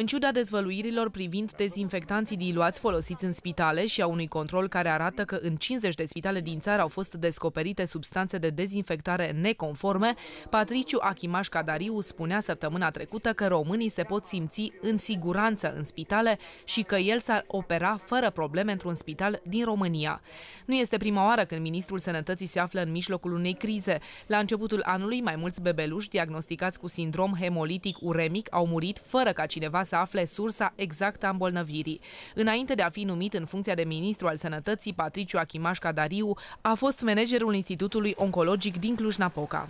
În ciuda dezvăluirilor privind dezinfectanții diluați folosiți în spitale și a unui control care arată că în 50 de spitale din țară au fost descoperite substanțe de dezinfectare neconforme, Patriciu Achimaș Cadariu spunea săptămâna trecută că românii se pot simți în siguranță în spitale și că el s-ar opera fără probleme într-un spital din România. Nu este prima oară când Ministrul Sănătății se află în mijlocul unei crize. La începutul anului, mai mulți bebeluși diagnosticați cu sindrom hemolitic uremic au murit fără ca cineva să afle sursa exactă a îmbolnăvirii. Înainte de a fi numit în funcția de ministru al sănătății, Patriciu Achimaș Cadariu a fost managerul Institutului Oncologic din Cluj-Napoca.